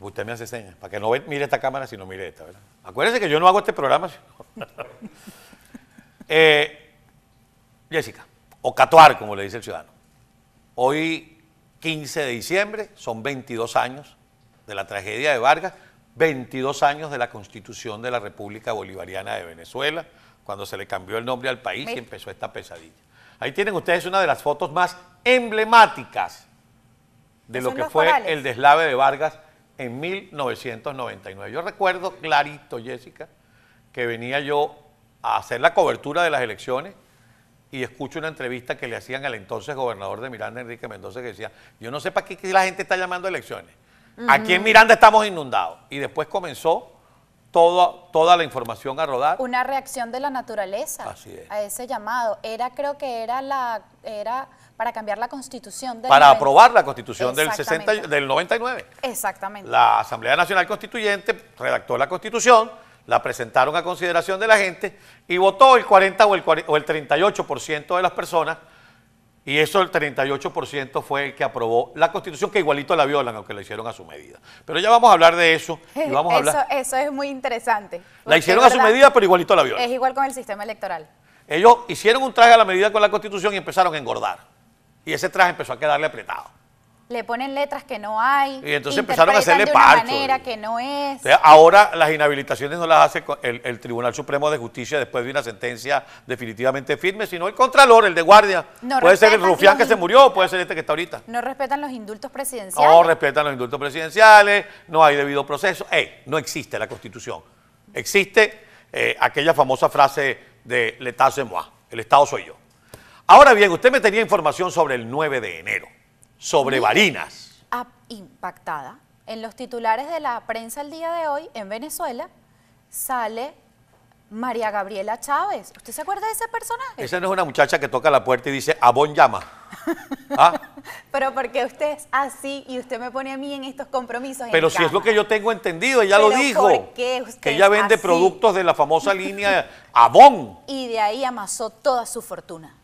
Usted me hace señas, para que no mire esta cámara, sino mire esta, ¿verdad? Acuérdense que yo no hago este programa. Eh, Jessica, o Catuar, como le dice el ciudadano. Hoy, 15 de diciembre, son 22 años de la tragedia de Vargas, 22 años de la constitución de la República Bolivariana de Venezuela, cuando se le cambió el nombre al país y empezó esta pesadilla. Ahí tienen ustedes una de las fotos más emblemáticas de lo que fue el deslave de Vargas en 1999. Yo recuerdo clarito, Jessica, que venía yo a hacer la cobertura de las elecciones y escucho una entrevista que le hacían al entonces gobernador de Miranda, Enrique Mendoza, que decía, yo no sé para qué la gente está llamando elecciones. Aquí en Miranda estamos inundados. Y después comenzó toda la información a rodar. Una reacción de la naturaleza a ese llamado. Era, creo que era la, era para cambiar la constitución del Para aprobar la constitución del 60, del 99. Exactamente. La Asamblea Nacional Constituyente redactó la constitución, la presentaron a consideración de la gente y votó el 40 o el, 40, o el 38% de las personas y eso el 38% fue el que aprobó la constitución, que igualito la violan, aunque la hicieron a su medida. Pero ya vamos a hablar de eso. Y vamos a hablar. eso es muy interesante. La hicieron a su medida, pero igualito la violan. Es igual con el sistema electoral. Ellos hicieron un traje a la medida con la constitución y empezaron a engordar. Y ese traje empezó a quedarle apretado le ponen letras que no hay. Y entonces empezaron a hacerle de una manera que no es. ahora las inhabilitaciones no las hace el, Tribunal Supremo de Justicia después de una sentencia definitivamente firme, sino el Contralor, el de guardia. puede ser el rufián que se murió, puede ser este que está ahorita. No respetan los indultos presidenciales. No respetan los indultos presidenciales, no hay debido proceso. Ey, no existe la Constitución. Existe eh, aquella famosa frase de l'état c'est moi, el Estado soy yo. Ahora bien, usted me tenía información sobre el 9 de enero sobre varinas Impactada. En los titulares de la prensa el día de hoy, en Venezuela, sale María Gabriela Chávez. ¿Usted se acuerda de ese personaje? Esa no es una muchacha que toca la puerta y dice, Abón llama. ¿Ah? Pero porque usted es así y usted me pone a mí en estos compromisos. Pero si es lo que yo tengo entendido, ella lo dijo. que ella vende productos de la famosa línea Avon. Y de ahí amasó toda su fortuna.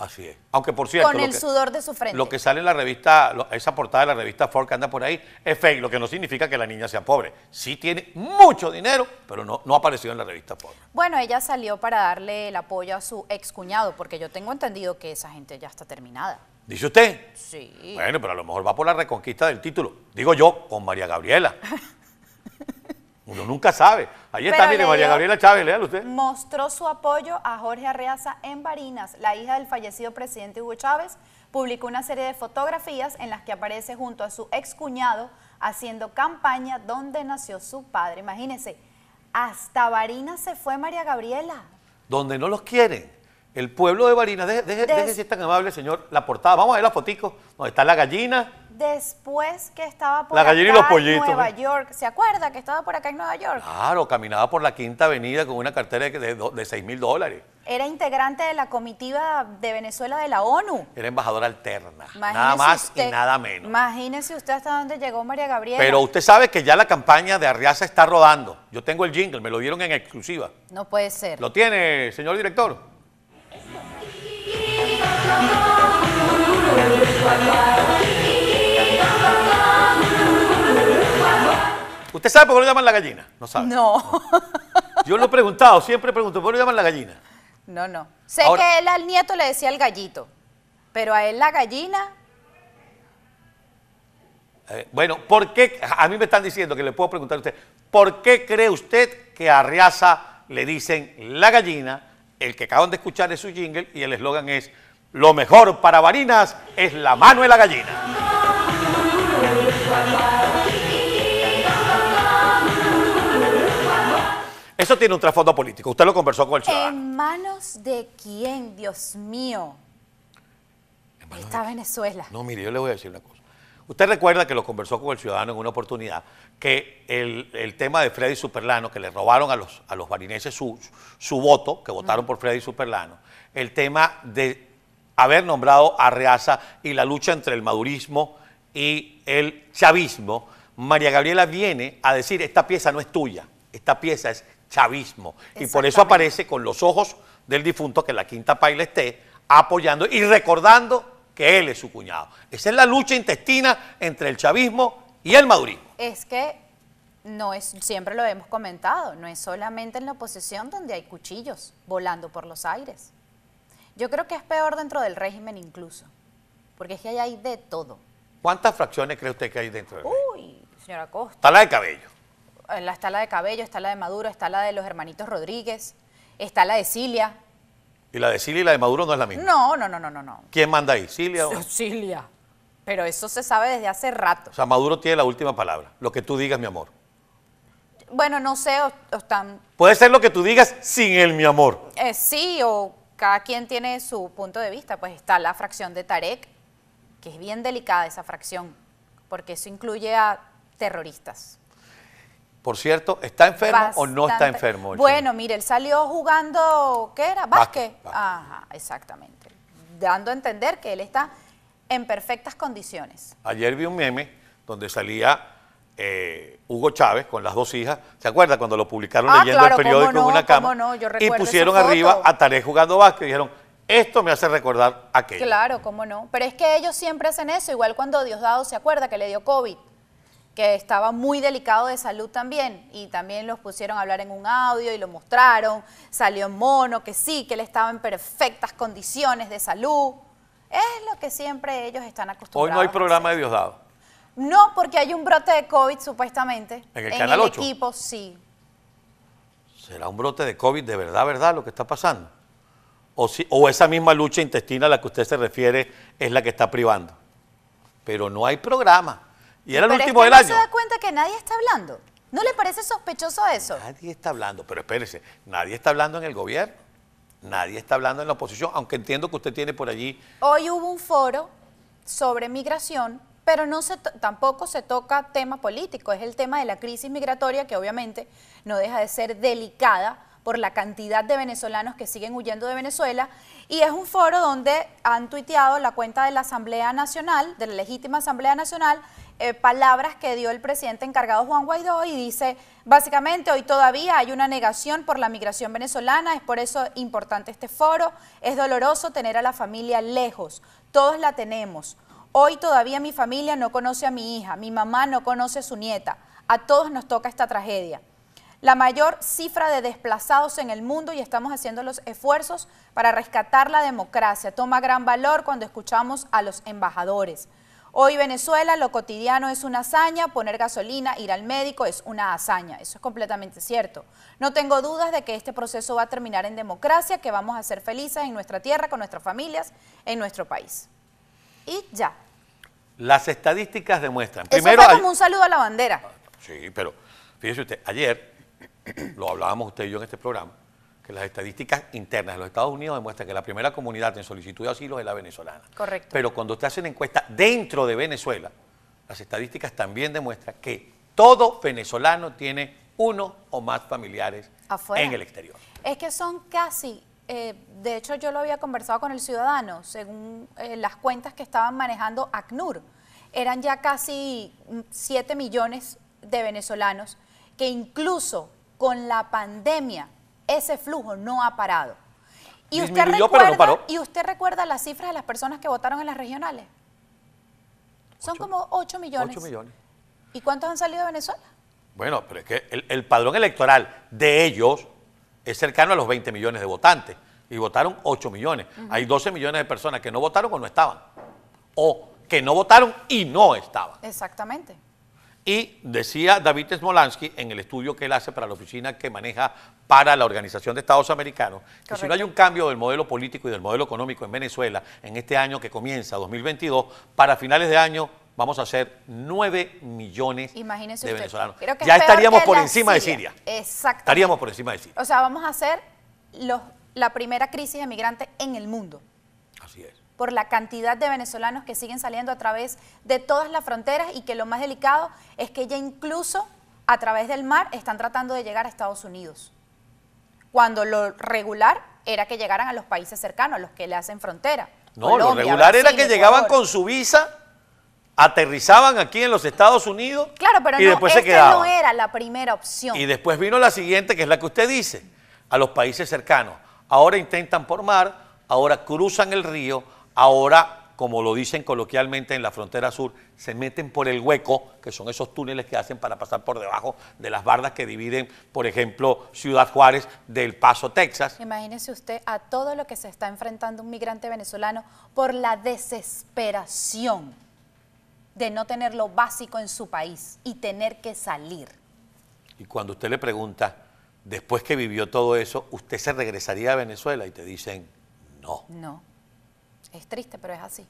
Así es. Aunque por cierto. Con el sudor de su frente. Lo que sale en la revista, esa portada de la revista Ford que anda por ahí, es fake, lo que no significa que la niña sea pobre. Sí tiene mucho dinero, pero no, no aparecido en la revista Ford. Bueno, ella salió para darle el apoyo a su excuñado, porque yo tengo entendido que esa gente ya está terminada. ¿Dice usted? Sí. Bueno, pero a lo mejor va por la reconquista del título. Digo yo, con María Gabriela. Uno nunca sabe. Ahí está, mire, María Gabriela Chávez, léalo usted. Mostró su apoyo a Jorge Arreaza en Barinas, la hija del fallecido presidente Hugo Chávez, publicó una serie de fotografías en las que aparece junto a su excuñado haciendo campaña donde nació su padre. Imagínense, hasta Barinas se fue María Gabriela. Donde no los quieren. El pueblo de Barinas, deje, es tan amable, señor, la portada. Vamos a ver la fotico. No, está la gallina. Después que estaba por la acá gallina y los pollitos, en Nueva York, ¿se acuerda que estaba por acá en Nueva York? Claro, caminaba por la Quinta Avenida con una cartera de, de, 6 mil dólares. Era integrante de la comitiva de Venezuela de la ONU. Era embajadora alterna, nada más y nada menos. Imagínese usted hasta dónde llegó María Gabriela. Pero usted sabe que ya la campaña de Arriaza está rodando. Yo tengo el jingle, me lo dieron en exclusiva. No puede ser. ¿Lo tiene, señor director? ¿Usted sabe por qué le llaman la gallina? No sabe. No. Yo lo he preguntado, siempre pregunto, ¿por qué le llaman la gallina? No, no. Sé que él al nieto le decía el gallito, pero a él la gallina... Eh, bueno, ¿por qué? A mí me están diciendo que le puedo preguntar a usted, ¿por qué cree usted que a Riaza le dicen la gallina? El que acaban de escuchar es su jingle y el eslogan es, lo mejor para Varinas es la mano de la gallina. Eso tiene un trasfondo político. Usted lo conversó con el ciudadano. ¿En manos de quién, Dios mío? Está Venezuela. No, mire, yo le voy a decir una cosa. Usted recuerda que lo conversó con el ciudadano en una oportunidad, que el, tema de Freddy Superlano, que le robaron a los, a los barineses su, su voto, que votaron mm. por Freddy Superlano, el tema de haber nombrado a Reaza y la lucha entre el madurismo y el chavismo, María Gabriela viene a decir, esta pieza no es tuya, esta pieza es chavismo. Y por eso aparece con los ojos del difunto que la Quinta paila esté apoyando y recordando que él es su cuñado. Esa es la lucha intestina entre el chavismo y el madurismo. Es que no es, siempre lo hemos comentado, no es solamente en la oposición donde hay cuchillos volando por los aires. Yo creo que es peor dentro del régimen incluso, porque es que ahí hay de todo. ¿Cuántas fracciones cree usted que hay dentro del Uy, señora Costa. Está la de cabello la, está la de Cabello, está la de Maduro, está la de los hermanitos Rodríguez, está la de Cilia. ¿Y la de Cilia y la de Maduro no es la misma? No, no, no, no, no. no. ¿Quién manda ahí? ¿Cilia o...? Cilia. Pero eso se sabe desde hace rato. O sea, Maduro tiene la última palabra. Lo que tú digas, mi amor. Bueno, no sé, Puede ser lo que tú digas sin él, mi amor. Eh, sí, o cada quien tiene su punto de vista. Pues está la fracción de Tarek, que es bien delicada esa fracción, porque eso incluye a terroristas. Por cierto, ¿está enfermo o no está enfermo? Bueno, mire, él salió jugando, ¿qué era? Básquet. Ajá, exactamente. Dando a entender que él está en perfectas condiciones. Ayer vi un meme donde salía eh, Hugo Chávez con las dos hijas. ¿Se acuerda cuando lo publicaron ah, leyendo el periódico en una cama? No, yo y pusieron arriba a Tarek jugando básquet y dijeron, esto me hace recordar a aquello. Claro, cómo no. Pero es que ellos siempre hacen eso, igual cuando Diosdado se acuerda que le dio COVID estaba muy delicado de salud también, y también los pusieron a hablar en un audio y lo mostraron, salió en mono, que sí, que él estaba en perfectas condiciones de salud. Es lo que siempre ellos están acostumbrados. Hoy no hay programa de Diosdado. No, porque hay un brote de COVID supuestamente. En el el equipo, sí. ¿Será un brote de COVID de verdad, verdad lo que está pasando? O, o esa misma lucha intestina a la que usted se refiere es la que está privando. Pero no hay programa. Y era el último es que no se da cuenta que nadie está hablando. ¿No le parece sospechoso eso? Nadie está hablando, pero espérese, nadie está hablando en el gobierno, nadie está hablando en la oposición, aunque entiendo que usted tiene por allí. Hoy hubo un foro sobre migración, pero no se tampoco se toca tema político, es el tema de la crisis migratoria que obviamente no deja de ser delicada por la cantidad de venezolanos que siguen huyendo de Venezuela y es un foro donde han tuiteado la cuenta de la Asamblea Nacional, de la legítima Asamblea Nacional, eh, palabras que dio el presidente encargado Juan Guaidó y dice, básicamente hoy todavía hay una negación por la migración venezolana, es por eso importante este foro, es doloroso tener a la familia lejos, todos la tenemos. Hoy todavía mi familia no conoce a mi hija, mi mamá no conoce a su nieta, a todos nos toca esta tragedia la mayor cifra de desplazados en el mundo y estamos haciendo los esfuerzos para rescatar la democracia. Toma gran valor cuando escuchamos a los embajadores. Hoy Venezuela, lo cotidiano es una hazaña, poner gasolina, ir al médico es una hazaña, eso es completamente cierto. No tengo dudas de que este proceso va a terminar en democracia, que vamos a ser felices en nuestra tierra, con nuestras familias, en nuestro país. Y ya. Las estadísticas demuestran. Primero, como un saludo a la bandera. Sí, pero fíjese usted, ayer lo hablábamos usted y yo en este programa, las estadísticas internas de los Estados Unidos demuestran que la primera comunidad en solicitud de asilo es la venezolana. Correcto. Pero cuando te hacen encuesta dentro de Venezuela, las estadísticas también demuestran que todo venezolano tiene uno o más familiares en el exterior. Es que son casi eh, de hecho yo lo había conversado con el ciudadano, según eh, las cuentas que estaban manejando ACNUR, eran ya casi 7 mm, millones de venezolanos que incluso con la pandemia ese flujo no ha parado. ¿Y usted, recuerda, ¿Y usted recuerda las cifras de las personas que votaron en las regionales? Son como 8 millones. 8 millones. ¿Y cuántos han salido de Venezuela? Bueno, pero es que el, padrón electoral de ellos es cercano a los 20 millones de votantes y votaron 8 millones. Hay 12 millones de personas que no votaron o no estaban. O que no votaron y no estaban. Exactamente. Y decía David Smolansky en el estudio que él hace para la oficina que maneja para la Organización de Estados Americanos, que si no hay un cambio del modelo político y del modelo económico en Venezuela en este año que comienza, 2022, para finales de año vamos a ser 9 millones de venezolanos. ya estaríamos por encima de Siria. Exacto. Estaríamos por encima de Siria. O sea, vamos a ser los, la primera crisis de migrantes en el mundo. Así es por la cantidad de venezolanos que siguen saliendo a través de todas las fronteras y que lo más delicado es que ya incluso a través del mar están tratando de llegar a Estados Unidos, cuando lo regular era que llegaran a los países cercanos, a los que le hacen frontera. No, lo regular era que llegaban con su visa aterrizaban aquí en los Estados Unidos claro, pero y no, después se no era la primera opción. Y después vino la siguiente, que es la que usted dice, a los países cercanos. Ahora intentan por mar, ahora cruzan el río, ahora, como lo dicen coloquialmente en la frontera sur, se meten por el hueco, que son esos túneles que hacen para pasar por debajo de las bardas que dividen, por ejemplo, Ciudad Juárez del Paso, Texas. Imagínese usted a todo lo que se está enfrentando un migrante venezolano por la desesperación de no tener lo básico en su país y tener que salir. Y cuando usted le pregunta, después que vivió todo eso, ¿usted se regresaría a Venezuela? Y te dicen, no. No. Es triste, pero es así.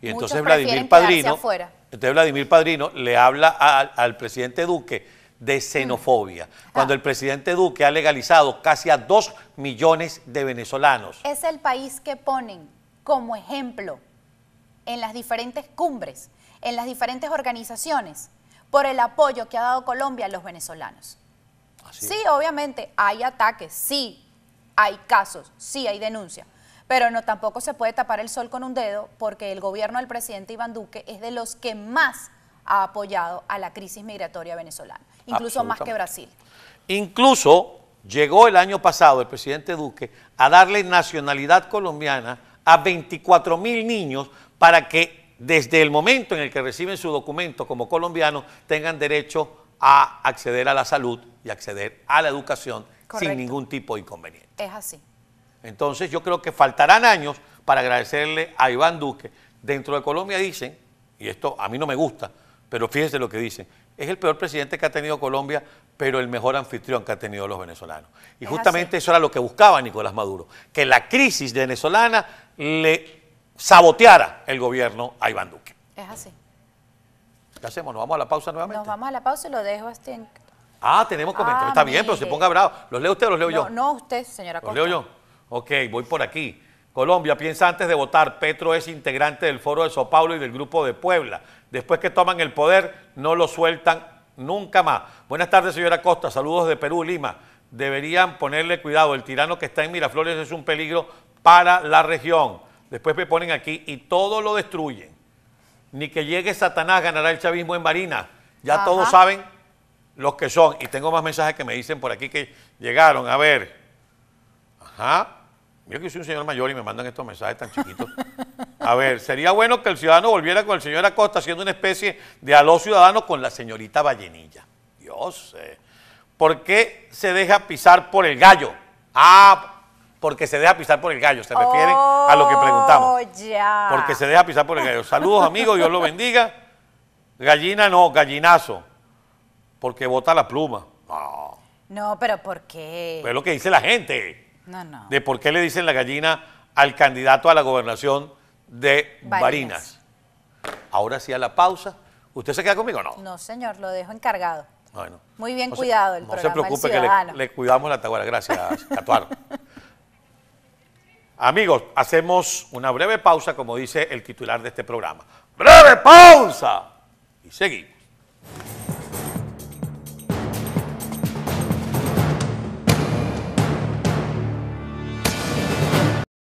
Y entonces Vladimir Padrino, entonces Vladimir Padrino le habla al presidente Duque de xenofobia, mm. ah. cuando el presidente Duque ha legalizado casi a dos millones de venezolanos. Es el país que ponen como ejemplo en las diferentes cumbres, en las diferentes organizaciones, por el apoyo que ha dado Colombia a los venezolanos. sí, obviamente hay ataques, sí hay casos, sí hay denuncias, pero no tampoco se puede tapar el sol con un dedo porque el gobierno del presidente Iván Duque es de los que más ha apoyado a la crisis migratoria venezolana, incluso más que Brasil. Incluso llegó el año pasado el presidente Duque a darle nacionalidad colombiana a 24 mil niños para que desde el momento en el que reciben su documento como colombianos tengan derecho a acceder a la salud y acceder a la educación sin ningún tipo de inconveniente. Es así. Entonces yo creo que faltarán años para agradecerle a Iván Duque. Dentro de Colombia dicen, y esto a mí no me gusta, pero fíjense lo que dicen, es el peor presidente que ha tenido Colombia, pero el mejor anfitrión que ha tenido los venezolanos. Y justamente eso era lo que buscaba Nicolás Maduro, que la crisis venezolana le saboteara el gobierno a Iván Duque. Es así. ¿Qué hacemos? ¿Nos vamos a la pausa nuevamente? Nos vamos a la pausa y lo dejo a este... Ah, tenemos comentarios. Está bien, pero se ponga bravo. ¿Los leo usted o los leo yo? No, usted, señora Costa. ¿Los leo yo? Ok, voy por aquí. Colombia piensa antes de votar. Petro es integrante del Foro de Sao Paulo y del Grupo de Puebla. Después que toman el poder, no lo sueltan nunca más. Buenas tardes, señora Costa. Saludos de Perú, Lima. Deberían ponerle cuidado. El tirano que está en Miraflores es un peligro para la región. Después me ponen aquí y todo lo destruyen. Ni que llegue Satanás ganará el chavismo en Marina. Ya todos saben los que son. Y tengo más mensajes que me dicen por aquí que llegaron. A ver. Ajá. Mira que soy un señor mayor y me mandan estos mensajes tan chiquitos. A ver, sería bueno que el ciudadano volviera con el señor Acosta haciendo una especie de aló ciudadano con la señorita Vallenilla. Dios, eh. ¿por qué se deja pisar por el gallo? Ah, porque se deja pisar por el gallo, se refiere a lo que preguntamos. Ya. Porque se deja pisar por el gallo. Saludos amigos, Dios lo bendiga. Gallina no, gallinazo, porque bota la pluma. No, no pero ¿por qué? es lo que dice la gente. No, no. De por qué le dicen la gallina al candidato a la gobernación de Barinas. Ahora sí a la pausa. ¿Usted se queda conmigo o no? No, señor, lo dejo encargado. Bueno, Muy bien cuidado el programa. No se preocupe que le, cuidamos la taguara. Gracias, Catuano. Amigos, hacemos una breve pausa, como dice el titular de este programa. ¡Breve pausa! Y seguimos.